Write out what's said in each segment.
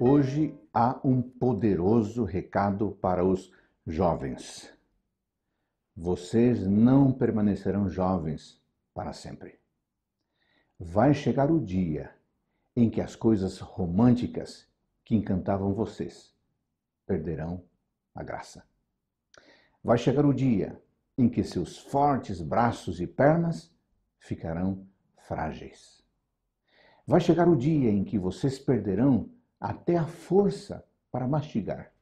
Hoje há um poderoso recado para os jovens. Vocês não permanecerão jovens para sempre. Vai chegar o dia em que as coisas românticas que encantavam vocês perderão a graça. Vai chegar o dia em que seus fortes braços e pernas ficarão frágeis. Vai chegar o dia em que vocês perderão até a força para mastigar.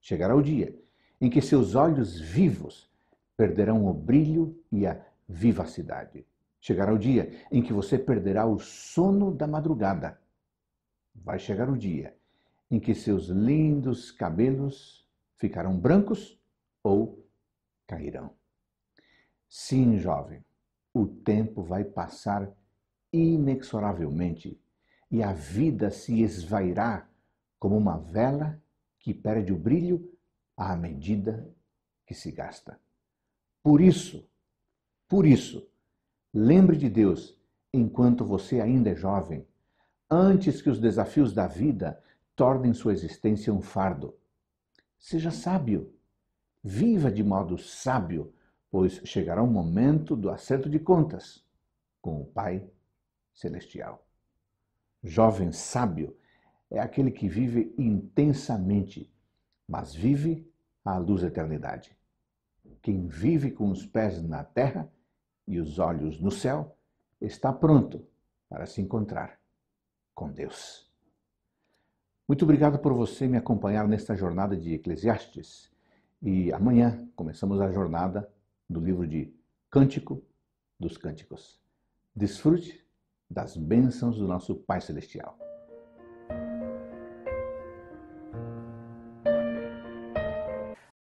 Chegará o dia em que seus olhos vivos perderão o brilho e a vivacidade. Chegará o dia em que você perderá o sono da madrugada. Vai chegar o dia em que seus lindos cabelos ficarão brancos ou cairão. Sim, jovem, o tempo vai passar inexoravelmente e a vida se esvairá como uma vela que perde o brilho à medida que se gasta. Por isso, por isso, lembre de Deus enquanto você ainda é jovem, antes que os desafios da vida tornem sua existência um fardo. Seja sábio, viva de modo sábio, pois chegará o momento do acerto de contas com o Pai Celestial jovem sábio é aquele que vive intensamente, mas vive à luz da eternidade. Quem vive com os pés na terra e os olhos no céu está pronto para se encontrar com Deus. Muito obrigado por você me acompanhar nesta jornada de Eclesiastes. E amanhã começamos a jornada do livro de Cântico dos Cânticos. Desfrute das bênçãos do nosso Pai Celestial.